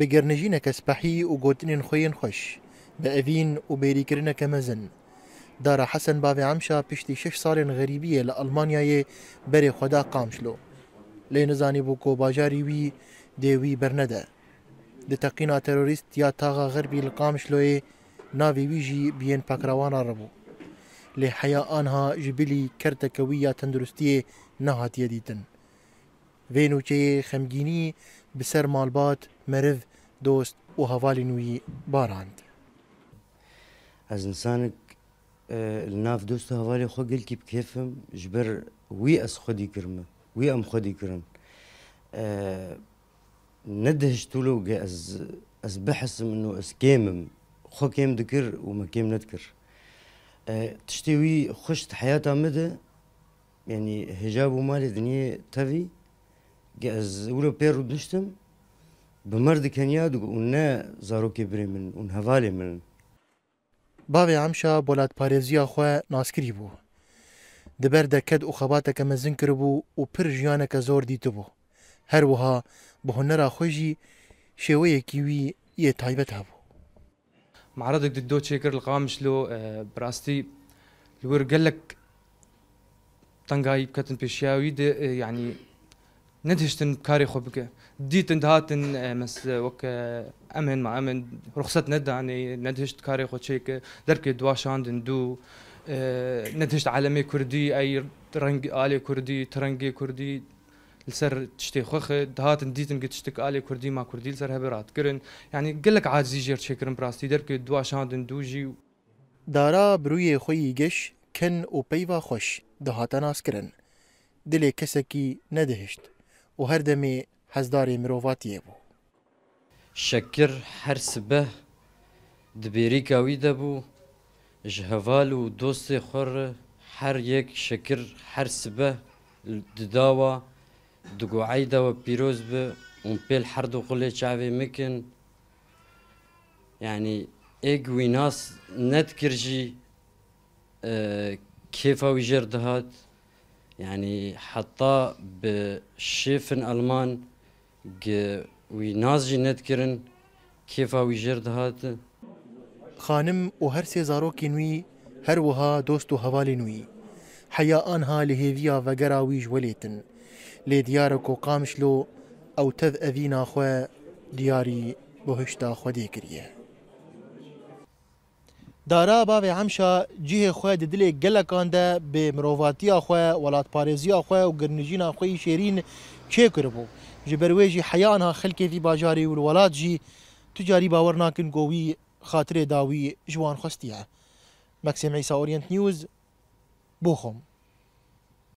بگەرنەژینەکە سپەحی و گوتنین خۆیان خۆش بە ئەڤین و بێریکردنەکە مەزن. دارە حەسەن باێ ئەمشا پشتی شش ساڵێن غەریبیە لە ئەلمانیایێ بەرێ خۆدا قامشلۆ. لێ نزانی بۆ کۆباژاری وی دێوی بەرنەدە. دتەقینا تەرۆریست یا تاغا غەربی لە قامشلۆێ ناوی ویژی بیێن پاکراوانە ڕەبوو. لێ حەیا ئانها ژبیلی کردەکەوی یا تەندروستیە نەهاتیە دیتن. وینوچه خمگینی بسر مالبات مرو دوست و حوال نوی باراند از انسانک ناف دوست و حوال خو گل کی بکیفم جبر وی از خودی کرم وی ام خودی کرم ندهش طولو از از بحثم انو از کیمم خو کیم دکر و ما کیم ندکر تشتی وی خوشت حیاتا مده یعنی هجاب و مال دنیا تاوی Europäer nichtem بمرد کنیا دو اون نه زاروکی بری من اون حوالی من باوی عمشا بولاد پارێزیya خو ناسکری بوو دبر دەکەت و خەباتەکە مەزن کرد بوو و پڕ ژیانەکە زۆر دیتبوو هەروەها بە هونەرا خۆشی شێوەیەکی وی یە تایبەت هەبوو معرضك دو تشيكر القامش لو براستي لور قال لك تنقايب كتن بيشياوي يعني ندهشتن بكاري خو بك ديتن دهاتن آه، مس آه، وك آه، امن مع امن رخصت ند يعني ندهشت كاري خو تشيك درك دواشان دندو ندهشت عالمي كردي اي رنج الي كردي ترنجي كردي لسر تشتي خوخ دهاتن ديتن قد تشتك الي كردي ما كردي لسر هبرات كرن يعني قلك عاد زيجير تشيكرن براستي درك دواشان جي دارا بروي خوي گش كن او بيفا خوش دهاتن اسكرن دلی كسكي ندهشت و هر دمی هزداری مروفاتیه بو شکر هر سبه دبیری کاوی دبو جهوال و دوست خور هر یک شکر هر سبه دداوا دگو عیدا و پیروز به اون پل هر دو قله چاوی میکن یعنی ایگ ویناس ند کرجی اه، کیفا ویجر دهات يعني حطا بشيفن ألمان وی نازجی ندکردن كيفا وی جرد هات خانم و هر سي زاروكي نوي هر وها دوست و حوالی نوی آنها لهیویا وغرا گراوی جولیتن لي دياركو قامشلو او تذ اذينا خوا دياري بوهشتا خوا ديكريه دارا باوی همشا جیه خو د دلی ګلکانده به مرواتیا خو ولات پاریزیا خو او ګرنجینا خو شیرین چه کربو جبرویجی حیانا خلکی فی باجاری والولاد جی تجاری باور ناکن گوی خاطر داوی جوان خوستیه مکسیم عیسی اورینت نیوز بوخم